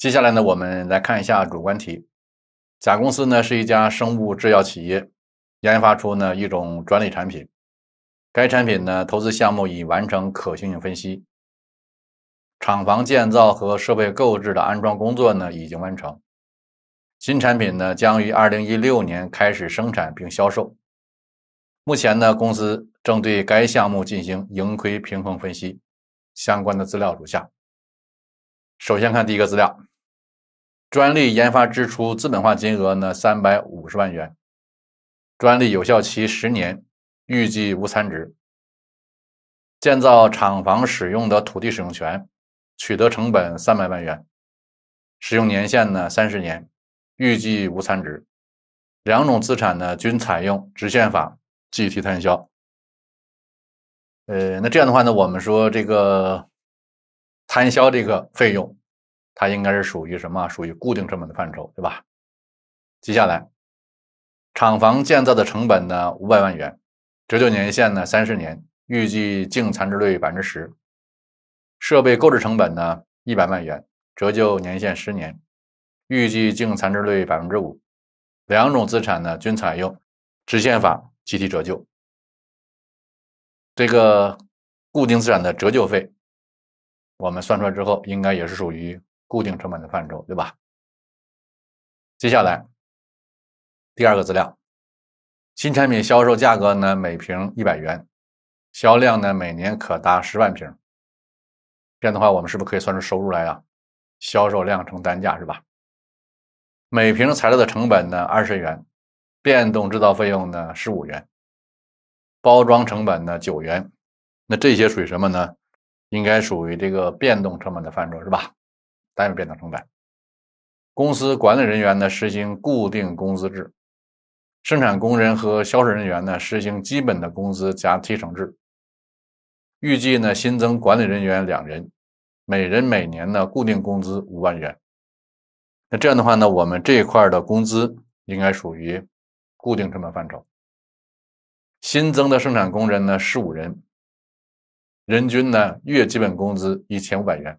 接下来呢，我们来看一下主观题。甲公司呢是一家生物制药企业，研发出呢一种专利产品。该产品呢投资项目已完成可行性分析，厂房建造和设备购置的安装工作呢已经完成。新产品呢将于二零一六年开始生产并销售。目前呢公司正对该项目进行盈亏平衡分析。相关的资料如下。首先看第一个资料。专利研发支出资本化金额呢三百五十万元，专利有效期十年，预计无残值。建造厂房使用的土地使用权取得成本三百万元，使用年限呢三十年，预计无残值。两种资产呢均采用直线法计提摊销。呃，那这样的话呢，我们说这个摊销这个费用。它应该是属于什么？属于固定成本的范畴，对吧？接下来，厂房建造的成本呢，五百万元，折旧年限呢，三十年，预计净残值率百分之十；设备购置成本呢，一百万元，折旧年限十年，预计净残值率百分之五。两种资产呢，均采用直线法计提折旧。这个固定资产的折旧费，我们算出来之后，应该也是属于。固定成本的范畴，对吧？接下来第二个资料，新产品销售价格呢每瓶一百元，销量呢每年可达十万瓶。这样的话，我们是不是可以算出收入来啊？销售量乘单价是吧？每瓶材料的成本呢二十元，变动制造费用呢十五元，包装成本呢九元。那这些属于什么呢？应该属于这个变动成本的范畴，是吧？单位变动成本。公司管理人员呢实行固定工资制，生产工人和销售人员呢实行基本的工资加提成制。预计呢新增管理人员两人，每人每年呢固定工资五万元。那这样的话呢，我们这一块的工资应该属于固定成本范畴。新增的生产工人呢十五人，人均呢月基本工资一千五百元。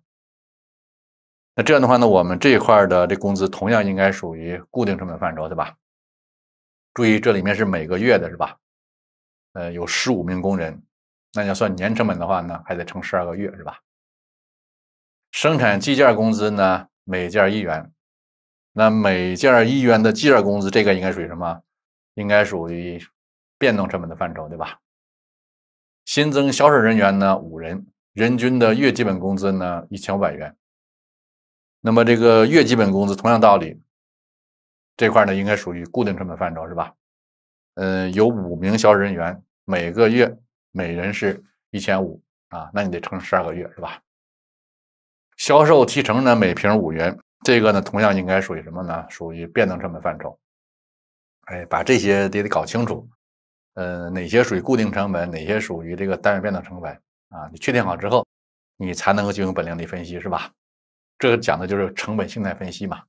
那这样的话呢，我们这一块的这工资同样应该属于固定成本范畴，对吧？注意这里面是每个月的，是吧？呃，有十五名工人，那要算年成本的话呢，还得乘十二个月，是吧？生产计件工资呢，每件一元，那每件一元的计件工资，这个应该属于什么？应该属于变动成本的范畴，对吧？新增销售人员呢，五人，人均的月基本工资呢，一千五百元。那么这个月基本工资，同样道理，这块呢应该属于固定成本范畴是吧？嗯，有五名销售人员，每个月每人是一千五啊，那你得乘十二个月是吧？销售提成呢，每瓶五元，这个呢同样应该属于什么呢？属于变动成本范畴。哎，把这些得得搞清楚，呃，哪些属于固定成本，哪些属于这个单位变动成本啊？你确定好之后，你才能够进行本量利分析是吧？这个讲的就是成本性态分析嘛。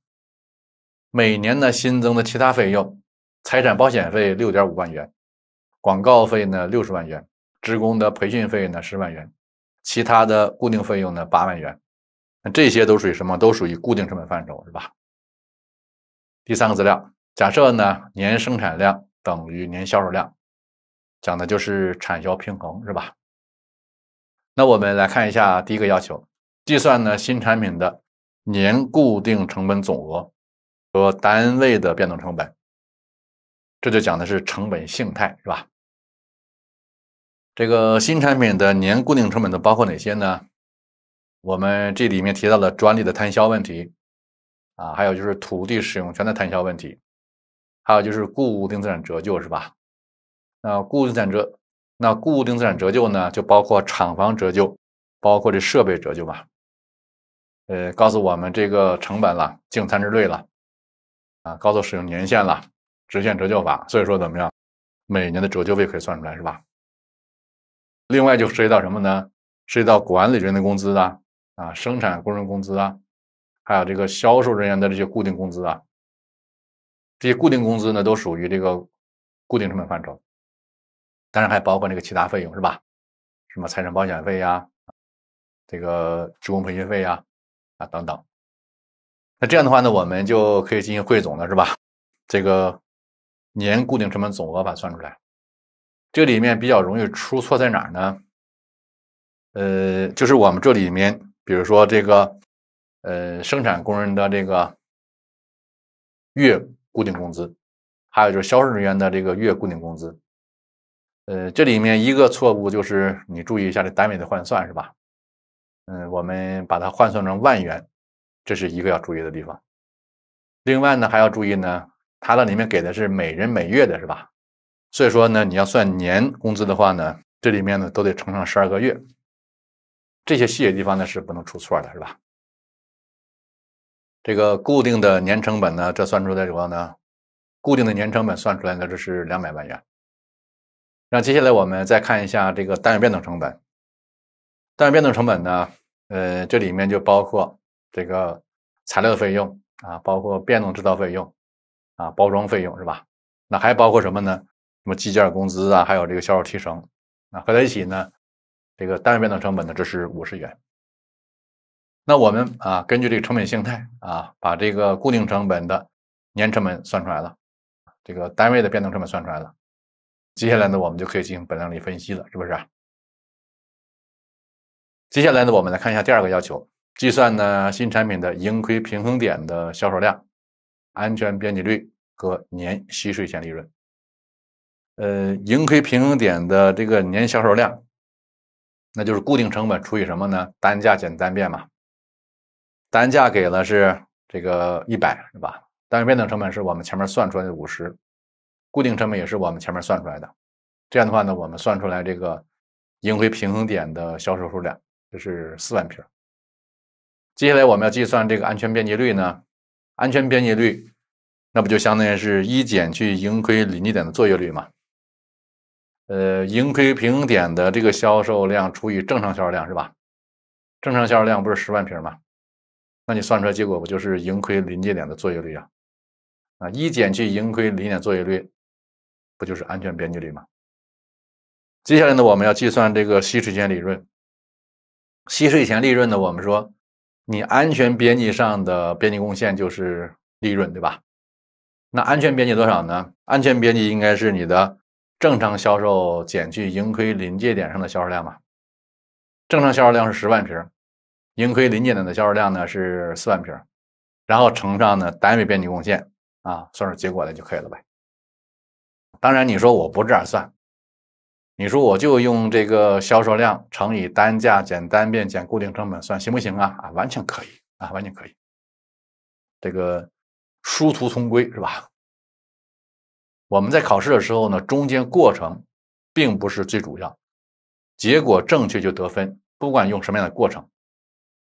每年呢新增的其他费用，财产保险费六点五万元，广告费呢六十万元，职工的培训费呢十万元，其他的固定费用呢八万元，那这些都属于什么？都属于固定成本范畴是吧？第三个资料，假设呢年生产量等于年销售量，讲的就是产销平衡是吧？那我们来看一下第一个要求，计算呢新产品的。年固定成本总额和单位的变动成本，这就讲的是成本性态，是吧？这个新产品的年固定成本都包括哪些呢？我们这里面提到了专利的摊销问题，啊，还有就是土地使用权的摊销问题，还有就是固定资产折旧，是吧？那固定资产折，那固定资产折旧呢，就包括厂房折旧，包括这设备折旧嘛。呃，告诉我们这个成本了，净残值率了，啊，告诉使用年限了，直线折旧法，所以说怎么样，每年的折旧费可以算出来是吧？另外就涉及到什么呢？涉及到管理人员工资啊，啊，生产工人工资啊，还有这个销售人员的这些固定工资啊，这些固定工资呢都属于这个固定成本范畴，当然还包括这个其他费用是吧？什么财产保险费呀，这个职工培训费呀。啊，等等，那这样的话呢，我们就可以进行汇总了，是吧？这个年固定成本总额把它算出来。这里面比较容易出错在哪儿呢？呃，就是我们这里面，比如说这个，呃，生产工人的这个月固定工资，还有就是销售人员的这个月固定工资。呃，这里面一个错误就是你注意一下这单位的换算是吧？嗯，我们把它换算成万元，这是一个要注意的地方。另外呢，还要注意呢，它那里面给的是每人每月的，是吧？所以说呢，你要算年工资的话呢，这里面呢都得乘上十二个月。这些细节地方呢是不能出错的，是吧？这个固定的年成本呢，这算出来什么呢？固定的年成本算出来呢，这是两百万元。那接下来我们再看一下这个单位变动成本。单位变动成本呢？呃，这里面就包括这个材料费用啊，包括变动制造费用，啊，包装费用是吧？那还包括什么呢？什么计件工资啊，还有这个销售提成，啊，合在一起呢？这个单位变动成本呢，这是五十元。那我们啊，根据这个成本形态啊，把这个固定成本的年成本算出来了，这个单位的变动成本算出来了，接下来呢，我们就可以进行本量利分析了，是不是啊？接下来呢，我们来看一下第二个要求，计算呢新产品的盈亏平衡点的销售量、安全边际率和年息税前利润。呃，盈亏平衡点的这个年销售量，那就是固定成本除以什么呢？单价减单变嘛。单价给了是这个一百是吧？单位变动成本是我们前面算出来的五十，固定成本也是我们前面算出来的。这样的话呢，我们算出来这个盈亏平衡点的销售数量。这是四万瓶儿。接下来我们要计算这个安全边际率呢？安全边际率，那不就相当于是一减去盈亏临界点的作业率嘛？呃，盈亏平衡点的这个销售量除以正常销售量是吧？正常销售量不是十万瓶吗？那你算出来结果不就是盈亏临界点的作业率啊？啊，一减去盈亏临界点作业率，不就是安全边际率吗？接下来呢，我们要计算这个稀水间利润。吸税前利润呢？我们说，你安全边际上的边际贡献就是利润，对吧？那安全边际多少呢？安全边际应该是你的正常销售减去盈亏临界点上的销售量嘛？正常销售量是十万瓶，盈亏临界点的销售量呢是四万瓶，然后乘上呢单位边际贡献啊，算出结果来就可以了呗。当然，你说我不这样算。你说我就用这个销售量乘以单价减单变减固定成本算行不行啊？啊，完全可以啊，完全可以。这个殊途同归是吧？我们在考试的时候呢，中间过程并不是最主要，结果正确就得分，不管用什么样的过程。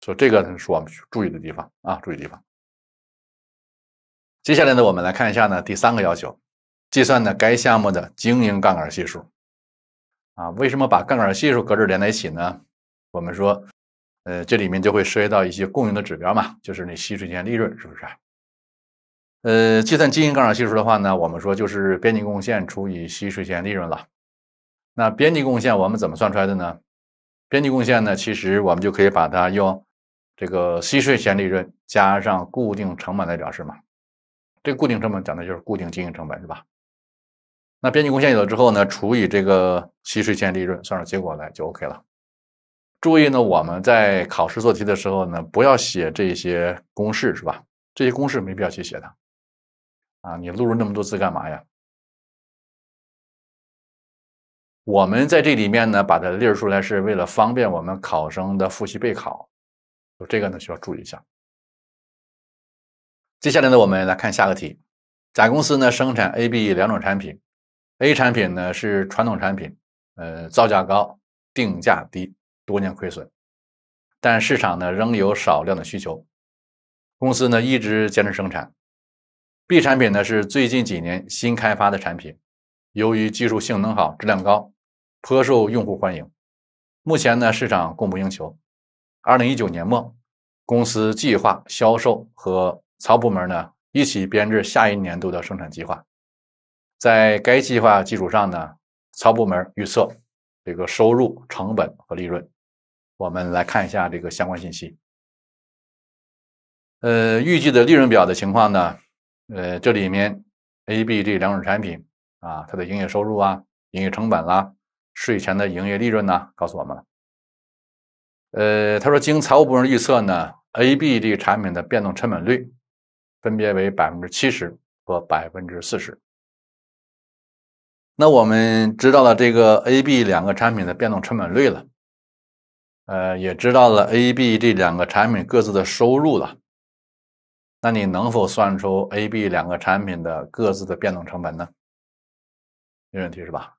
所以这个是我们注意的地方啊，注意地方。接下来呢，我们来看一下呢第三个要求，计算呢该项目的经营杠杆系数。啊，为什么把杠杆系数搁这儿连在一起呢？我们说，呃，这里面就会涉及到一些共用的指标嘛，就是那息税前利润，是不是？呃，计算经营杠杆系数的话呢，我们说就是边际贡献除以息税前利润了。那边际贡献我们怎么算出来的呢？边际贡献呢，其实我们就可以把它用这个息税前利润加上固定成本来表示嘛。这固定成本讲的就是固定经营成本，是吧？那边际贡献有了之后呢，除以这个期税前利润，算出结果来就 OK 了。注意呢，我们在考试做题的时候呢，不要写这些公式，是吧？这些公式没必要去写的，啊，你录入那么多字干嘛呀？我们在这里面呢，把它列出来是为了方便我们考生的复习备考，这个呢需要注意一下。接下来呢，我们来看下个题：甲公司呢，生产 A、B 两种产品。A 产品呢是传统产品，呃，造价高，定价低，多年亏损，但市场呢仍有少量的需求。公司呢一直坚持生产。B 产品呢是最近几年新开发的产品，由于技术性能好，质量高，颇受用户欢迎。目前呢市场供不应求。二零一九年末，公司计划销售和操部门呢一起编制下一年度的生产计划。在该计划基础上呢，操部门预测这个收入、成本和利润。我们来看一下这个相关信息。呃，预计的利润表的情况呢，呃，这里面 A、B 这两种产品啊，它的营业收入啊、营业成本啦、税前的营业利润呢，告诉我们了。呃，他说，经财务部门预测呢，A、B 这产品的变动成本率分别为百分之七十和百分之四十。那我们知道了这个 A、B 两个产品的变动成本率了，呃，也知道了 A、B 这两个产品各自的收入了。那你能否算出 A、B 两个产品的各自的变动成本呢？没问题是吧？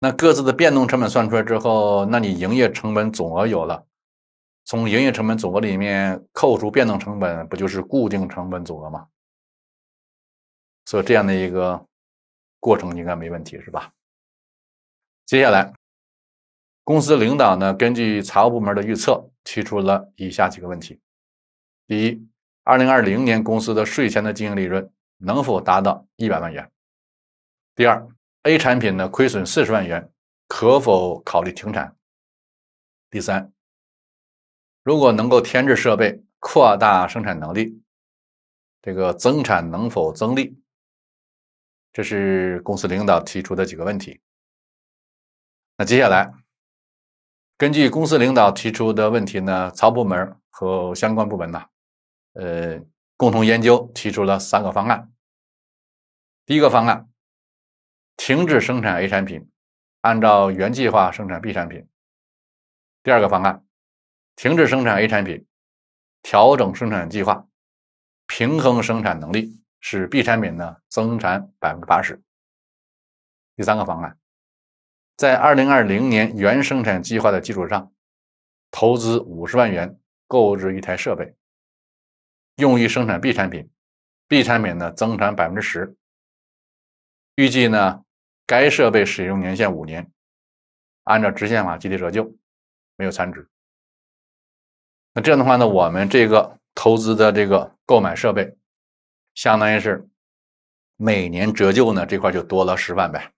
那各自的变动成本算出来之后，那你营业成本总额有了，从营业成本总额里面扣除变动成本，不就是固定成本总额吗？所以这样的一个。过程应该没问题是吧？接下来，公司领导呢根据财务部门的预测提出了以下几个问题：第一，二零二零年公司的税前的经营利润能否达到一百万元？第二，A 产品呢亏损四十万元，可否考虑停产？第三，如果能够添置设备扩大生产能力，这个增产能否增利？这是公司领导提出的几个问题。那接下来，根据公司领导提出的问题呢，曹部门和相关部门呢，呃，共同研究提出了三个方案。第一个方案，停止生产 A 产品，按照原计划生产 B 产品。第二个方案，停止生产 A 产品，调整生产计划，平衡生产能力。使 B 产品呢增产百分之八十。第三个方案，在二零二零年原生产计划的基础上，投资五十万元购置一台设备，用于生产 B 产品，B 产品呢增产百分之十。预计呢该设备使用年限五年，按照直线法计提折旧，没有残值。那这样的话呢，我们这个投资的这个购买设备。相当于是每年折旧呢，这块就多了十万呗。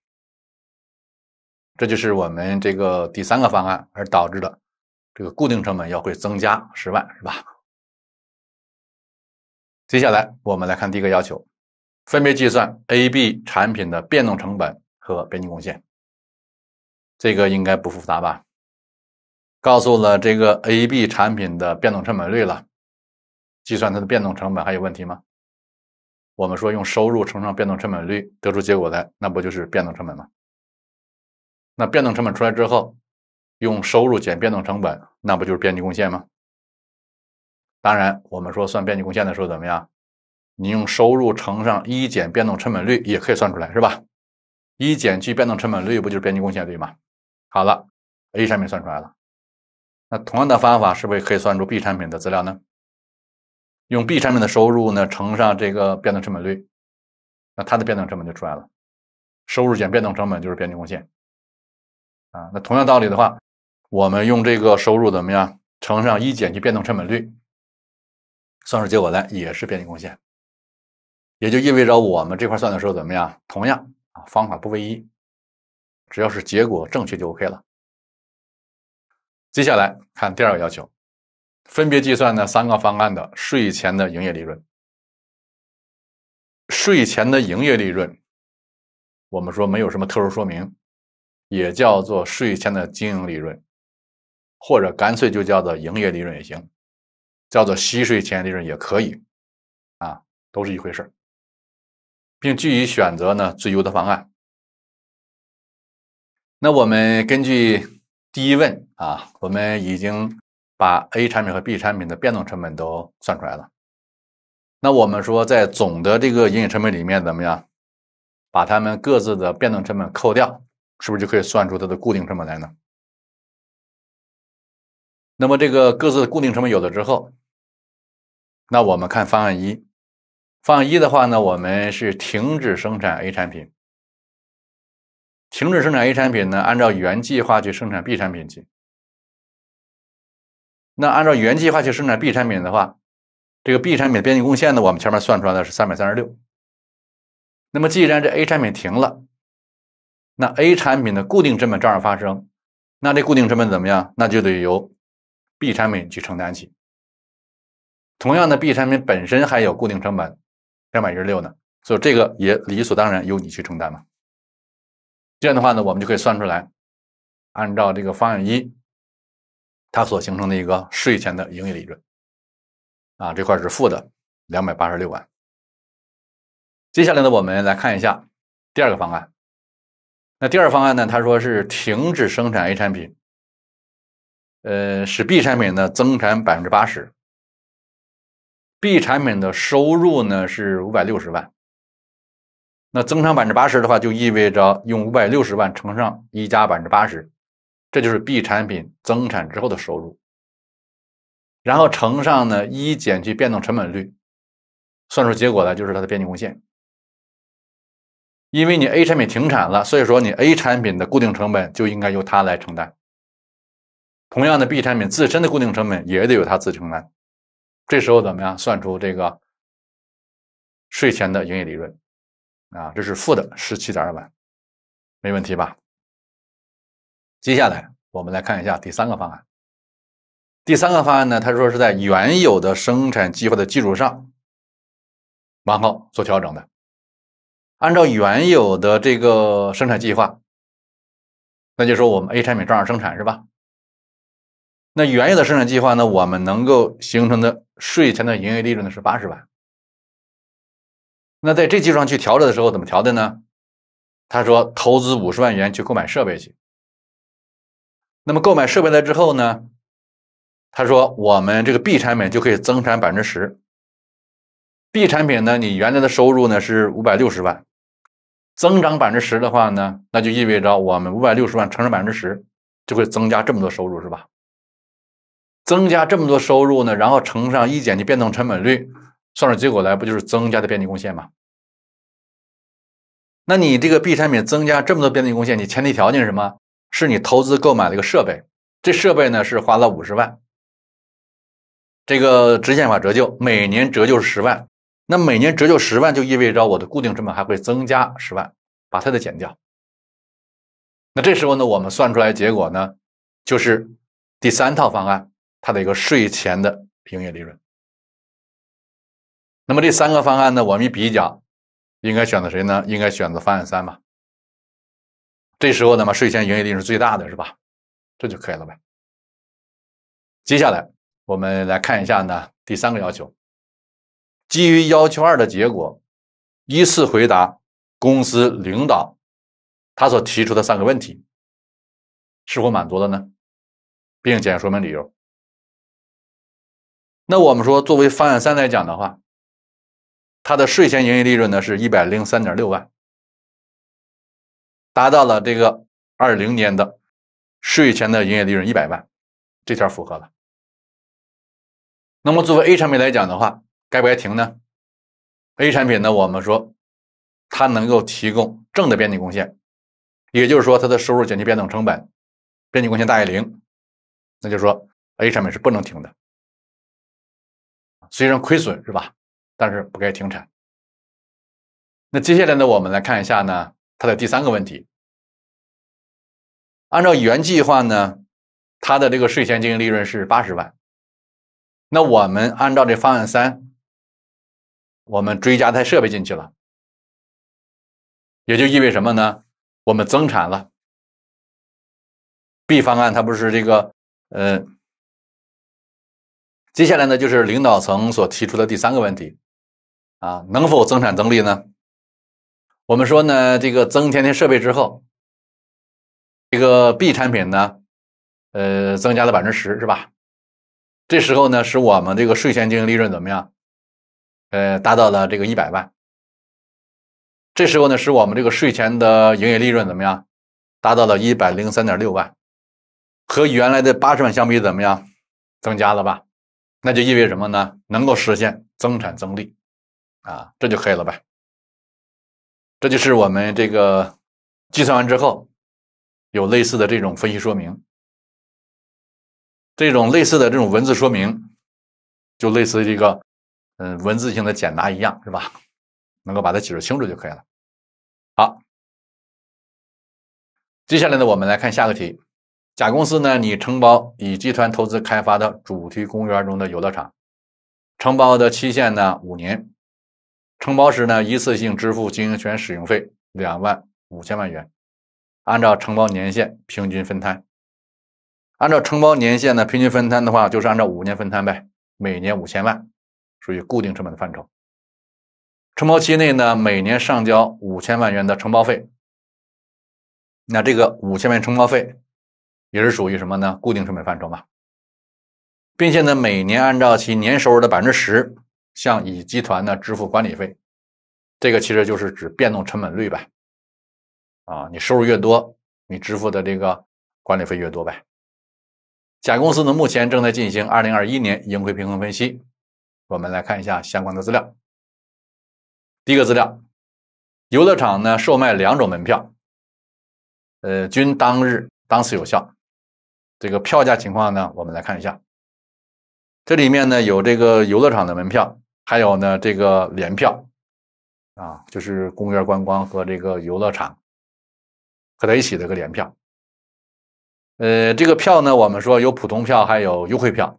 这就是我们这个第三个方案而导致的这个固定成本要会增加十万，是吧？接下来我们来看第一个要求，分别计算 AB 产品的变动成本和边际贡献。这个应该不复杂吧？告诉了这个 AB 产品的变动成本率了，计算它的变动成本还有问题吗？我们说用收入乘上变动成本率得出结果来，那不就是变动成本吗？那变动成本出来之后，用收入减变动成本，那不就是边际贡献吗？当然，我们说算边际贡献的时候怎么样？你用收入乘上一减变动成本率也可以算出来，是吧？一减去变动成本率不就是边际贡献率吗？好了，A 产品算出来了，那同样的方法是不是可以算出 B 产品的资料呢？用 B 产品的收入呢乘上这个变动成本率，那它的变动成本就出来了。收入减变动成本就是边际贡献啊。那同样道理的话，我们用这个收入怎么样乘上一减去变动成本率，算出结果来也是边际贡献。也就意味着我们这块算的时候怎么样，同样啊方法不唯一，只要是结果正确就 OK 了。接下来看第二个要求。分别计算呢三个方案的税前的营业利润。税前的营业利润，我们说没有什么特殊说明，也叫做税前的经营利润，或者干脆就叫做营业利润也行，叫做息税前利润也可以，啊，都是一回事儿，并据以选择呢最优的方案。那我们根据第一问啊，我们已经。把 A 产品和 B 产品的变动成本都算出来了，那我们说在总的这个营业成本里面怎么样，把它们各自的变动成本扣掉，是不是就可以算出它的固定成本来呢？那么这个各自的固定成本有了之后，那我们看方案一，方案一的话呢，我们是停止生产 A 产品，停止生产 A 产品呢，按照原计划去生产 B 产品去。那按照原计划去生产 B 产品的话，这个 B 产品边际贡献呢，我们前面算出来的是三百三十六。那么既然这 A 产品停了，那 A 产品的固定成本照样发生，那这固定成本怎么样？那就得由 B 产品去承担起。同样的，B 产品本身还有固定成本两百一十六呢，所以这个也理所当然由你去承担嘛。这样的话呢，我们就可以算出来，按照这个方案一。它所形成的一个税前的营业利润，啊，这块是负的两百八十六万。接下来呢，我们来看一下第二个方案。那第二方案呢，他说是停止生产 A 产品，呃，使 B 产品呢增产百分之八十。B 产品的收入呢是五百六十万。那增长百分之八十的话，就意味着用五百六十万乘上一加百分之八十。这就是 B 产品增产之后的收入，然后乘上呢一减去变动成本率，算出结果来就是它的边际贡献。因为你 A 产品停产了，所以说你 A 产品的固定成本就应该由它来承担。同样的，B 产品自身的固定成本也得由它自承担。这时候怎么样算出这个税前的营业利润？啊，这是负的十七点二万，没问题吧？接下来我们来看一下第三个方案。第三个方案呢，他说是在原有的生产计划的基础上往后做调整的。按照原有的这个生产计划，那就说我们 A 产品照样生产是吧？那原有的生产计划呢，我们能够形成的税前的营业利润呢是八十万。那在这基础上去调整的时候，怎么调的呢？他说投资五十万元去购买设备去。那么购买设备来之后呢，他说我们这个 B 产品就可以增产百分之十。B 产品呢，你原来的收入呢是五百六十万，增长百分之十的话呢，那就意味着我们五百六十万乘上百分之十，就会增加这么多收入是吧？增加这么多收入呢，然后乘上一减去变动成本率，算出结果来，不就是增加的边际贡献吗？那你这个 B 产品增加这么多边际贡献，你前提条件是什么？是你投资购买了一个设备，这设备呢是花了五十万，这个直线法折旧每年折旧十万，那每年折旧十万就意味着我的固定成本还会增加十万，把它的减掉。那这时候呢，我们算出来结果呢，就是第三套方案它的一个税前的营业利润。那么这三个方案呢，我们一比较，应该选择谁呢？应该选择方案三吧。这时候那么税前营业利润是最大的是吧？这就可以了呗。接下来我们来看一下呢第三个要求，基于要求二的结果，依次回答公司领导他所提出的三个问题是否满足了呢，并且说明理由。那我们说作为方案三来讲的话，它的税前营业利润呢是一百零三点六万。达到了这个二零年的税前的营业利润一百万，这条符合了。那么作为 A 产品来讲的话，该不该停呢？A 产品呢，我们说它能够提供正的边际贡献，也就是说它的收入减去变动成本，边际贡献大于零，那就是说 A 产品是不能停的。虽然亏损是吧，但是不该停产。那接下来呢，我们来看一下呢，它的第三个问题。按照原计划呢，他的这个税前经营利润是八十万。那我们按照这方案三，我们追加台设备进去了，也就意味什么呢？我们增产了。B 方案它不是这个，呃，接下来呢就是领导层所提出的第三个问题，啊，能否增产增利呢？我们说呢，这个增添添设备之后。这个 B 产品呢，呃，增加了百分之十，是吧？这时候呢，使我们这个税前经营利润怎么样？呃，达到了这个一百万。这时候呢，使我们这个税前的营业利润怎么样？达到了一百零三点六万，和原来的八十万相比怎么样？增加了吧？那就意味什么呢？能够实现增产增利，啊，这就可以了吧？这就是我们这个计算完之后。有类似的这种分析说明，这种类似的这种文字说明，就类似于个，嗯，文字性的简答一样，是吧？能够把它解释清楚就可以了。好，接下来呢，我们来看下个题。甲公司呢，你承包乙集团投资开发的主题公园中的游乐场，承包的期限呢五年，承包时呢一次性支付经营权使用费两万五千万元。按照承包年限平均分摊，按照承包年限呢平均分摊的话，就是按照五年分摊呗，每年五千万，属于固定成本的范畴。承包期内呢，每年上交五千万元的承包费，那这个五千万承包费也是属于什么呢？固定成本范畴嘛，并且呢，每年按照其年收入的百分之十向乙集团呢支付管理费，这个其实就是指变动成本率吧。啊，你收入越多，你支付的这个管理费越多呗。甲公司呢，目前正在进行二零二一年盈亏平衡分析，我们来看一下相关的资料。第一个资料，游乐场呢售卖两种门票，呃，均当日当次有效。这个票价情况呢，我们来看一下，这里面呢有这个游乐场的门票，还有呢这个联票，啊，就是公园观光和这个游乐场。和在一起的一个联票，呃，这个票呢，我们说有普通票，还有优惠票，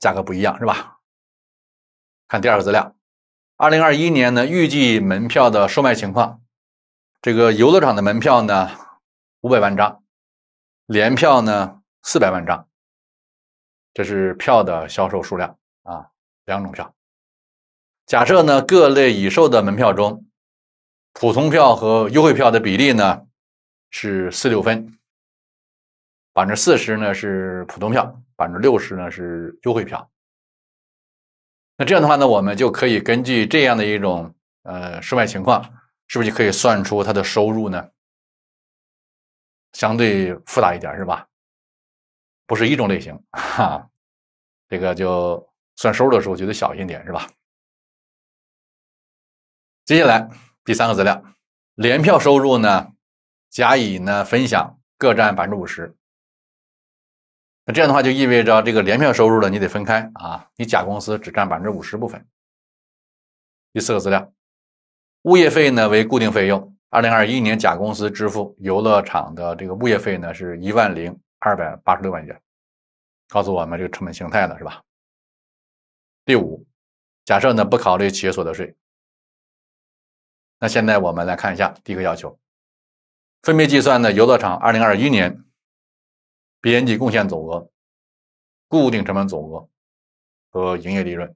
价格不一样，是吧？看第二个资料，二零二一年呢，预计门票的售卖情况，这个游乐场的门票呢，五百万张，联票呢四百万张，这是票的销售数量啊，两种票。假设呢，各类已售的门票中。普通票和优惠票的比例呢，是四六分，百分之四十呢是普通票，百分之六十呢是优惠票。那这样的话呢，我们就可以根据这样的一种呃售卖情况，是不是就可以算出它的收入呢？相对复杂一点是吧？不是一种类型，哈，这个就算收入的时候就得小心点是吧？接下来。第三个资料，联票收入呢，甲乙呢分享各占百分之五十。那这样的话就意味着这个联票收入呢，你得分开啊，你甲公司只占百分之五十部分。第四个资料，物业费呢为固定费用，二零二一年甲公司支付游乐场的这个物业费呢是一万零二百八十六万元，告诉我们这个成本形态了是吧？第五，假设呢不考虑企业所得税。那现在我们来看一下第一个要求，分别计算呢游乐场二零二一年，BNG 贡献总额、固定成本总额和营业利润。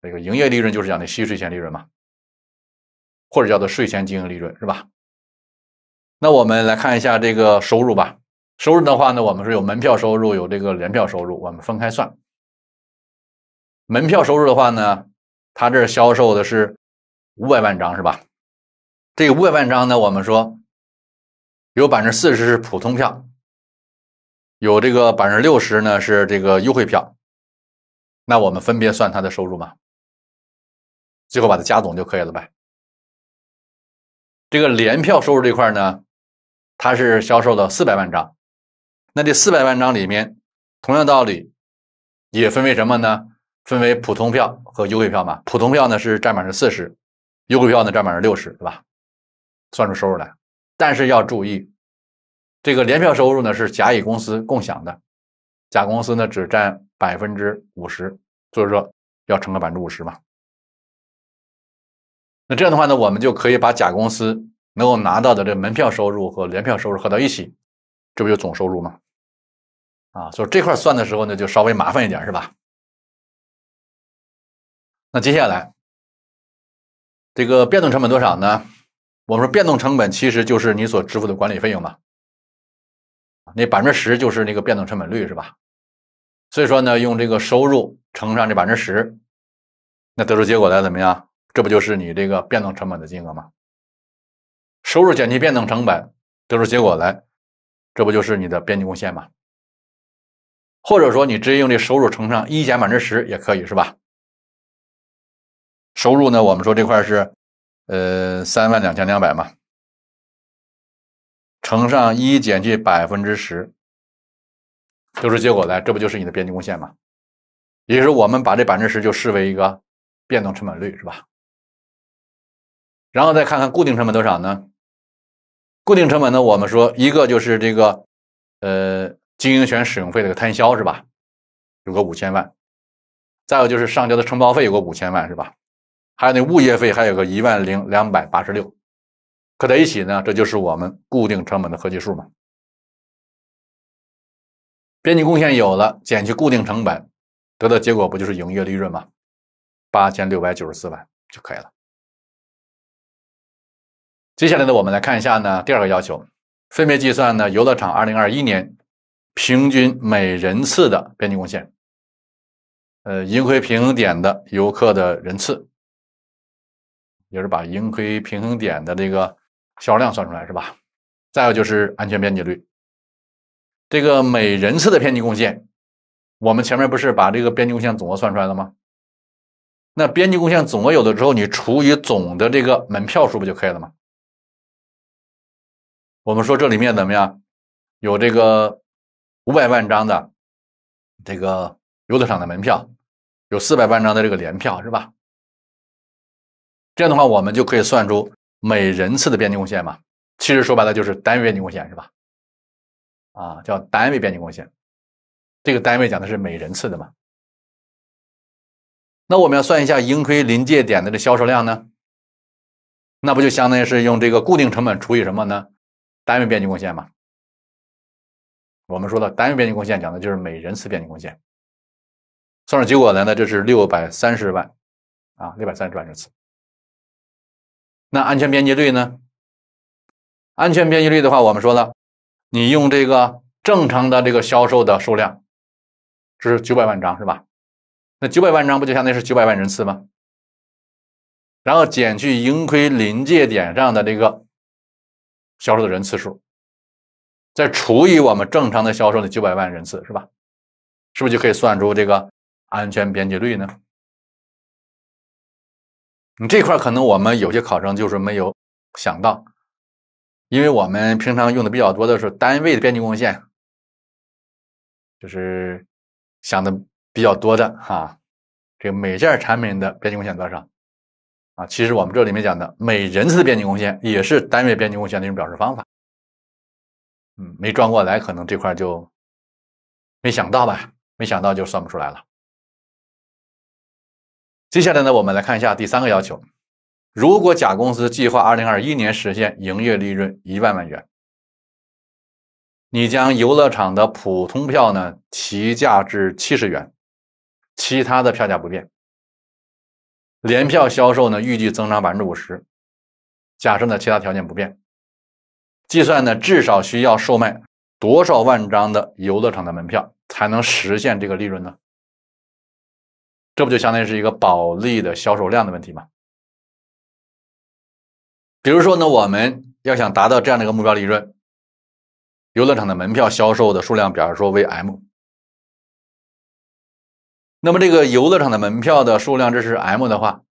这个营业利润就是讲的息税前利润嘛，或者叫做税前经营利润是吧？那我们来看一下这个收入吧。收入的话呢，我们是有门票收入，有这个联票收入，我们分开算。门票收入的话呢，它这销售的是。五百万张是吧？这五百万张呢，我们说有百分之四十是普通票，有这个百分之六十呢是这个优惠票。那我们分别算它的收入嘛，最后把它加总就可以了呗。这个联票收入这块呢，它是销售了四百万张，那这四百万张里面，同样道理也分为什么呢？分为普通票和优惠票嘛。普通票呢是占百分之四十。优惠票呢，占分之六十，对吧？算出收入来，但是要注意，这个联票收入呢是甲乙公司共享的，甲公司呢只占百分之五十，就是说要乘个百分之五十嘛。那这样的话呢，我们就可以把甲公司能够拿到的这门票收入和联票收入合到一起，这不就总收入吗？啊，所以这块算的时候呢，就稍微麻烦一点，是吧？那接下来。这个变动成本多少呢？我们说变动成本其实就是你所支付的管理费用嘛。那百分之十就是那个变动成本率是吧？所以说呢，用这个收入乘上这百分之十，那得出结果来怎么样？这不就是你这个变动成本的金额吗？收入减去变动成本，得出结果来，这不就是你的边际贡献吗？或者说你直接用这收入乘上一减百分之十也可以是吧？收入呢？我们说这块是，呃，三万两千两百嘛，乘上一减去百分之十，得出结果来，这不就是你的边际贡献吗？也就是我们把这百分之十就视为一个变动成本率，是吧？然后再看看固定成本多少呢？固定成本呢？我们说一个就是这个，呃，经营权使用费的摊销是吧？有个五千万，再有就是上交的承包费有个五千万是吧？还有那物业费，还有个一万零两百八十六，合在一起呢，这就是我们固定成本的合计数嘛。边际贡献有了，减去固定成本，得到结果不就是营业利润吗？八千六百九十四万就可以了。接下来呢，我们来看一下呢第二个要求，分别计算呢游乐场二零二一年平均每人次的边际贡献，呃，盈亏平衡点的游客的人次。就是把盈亏平衡点的这个销量算出来，是吧？再有就是安全边际率，这个每人次的边际贡献，我们前面不是把这个边际贡献总额算出来了吗？那边际贡献总额有的时候你除以总的这个门票数，不就可以了吗？我们说这里面怎么样？有这个五百万张的这个游乐场的门票，有四百万张的这个联票，是吧？这样的话，我们就可以算出每人次的边际贡献嘛？其实说白了就是单位边际贡献是吧？啊，叫单位边际贡献，这个单位讲的是每人次的嘛。那我们要算一下盈亏临界点的这销售量呢？那不就相当于是用这个固定成本除以什么呢？单位边际贡献嘛。我们说的单位边际贡献讲的就是每人次边际贡献。算出结果来呢，这是六百三十万，啊，六百三十万人次。那安全边际率呢？安全边际率的话，我们说了，你用这个正常的这个销售的数量，这是九百万张是吧？那九百万张不就相当于是九百万人次吗？然后减去盈亏临界点上的这个销售的人次数，再除以我们正常的销售的九百万人次是吧？是不是就可以算出这个安全边际率呢？你这块可能我们有些考生就是没有想到，因为我们平常用的比较多的是单位的边际贡献，就是想的比较多的哈。这每件产品的边际贡献多少啊？其实我们这里面讲的每人次的边际贡献也是单位边际贡献的一种表示方法。嗯，没转过来，可能这块就没想到吧，没想到就算不出来了。接下来呢，我们来看一下第三个要求。如果甲公司计划2021年实现营业利润1万万元，你将游乐场的普通票呢提价至70元，其他的票价不变，联票销售呢预计增长50%，假设呢其他条件不变，计算呢至少需要售卖多少万张的游乐场的门票才能实现这个利润呢？这不就相当于是一个保利的销售量的问题吗？比如说呢，我们要想达到这样的一个目标利润，游乐场的门票销售的数量，比如说为 m。那么这个游乐场的门票的数量，这是 m 的话，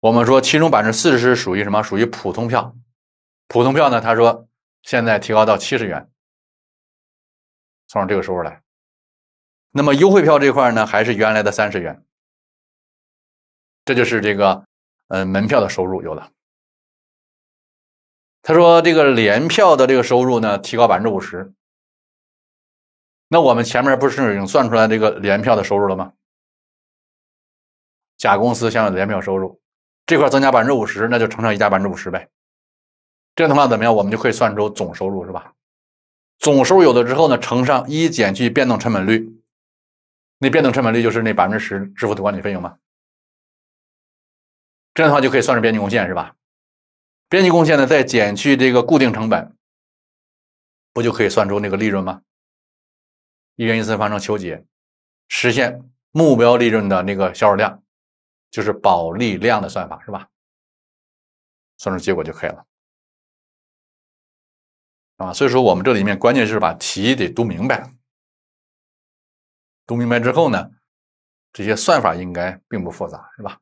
我们说其中百分之四十属于什么？属于普通票。普通票呢，他说现在提高到七十元，从这个收入来。那么优惠票这块呢，还是原来的三十元，这就是这个，呃，门票的收入有了。他说这个联票的这个收入呢，提高百分之五十。那我们前面不是已经算出来这个联票的收入了吗？甲公司享有联票收入这块增加百分之五十，那就乘上一加百分之五十呗。这样的话怎么样？我们就可以算出总收入是吧？总收入有了之后呢，乘上一减去变动成本率。那变动成本率就是那百分之十支付的管理费用吗？这样的话就可以算是边际贡献是吧？边际贡献呢，再减去这个固定成本，不就可以算出那个利润吗？一元一次方程求解，实现目标利润的那个销售量，就是保利量的算法是吧？算出结果就可以了。啊，所以说我们这里面关键是把题得读明白。读明白之后呢，这些算法应该并不复杂，是吧？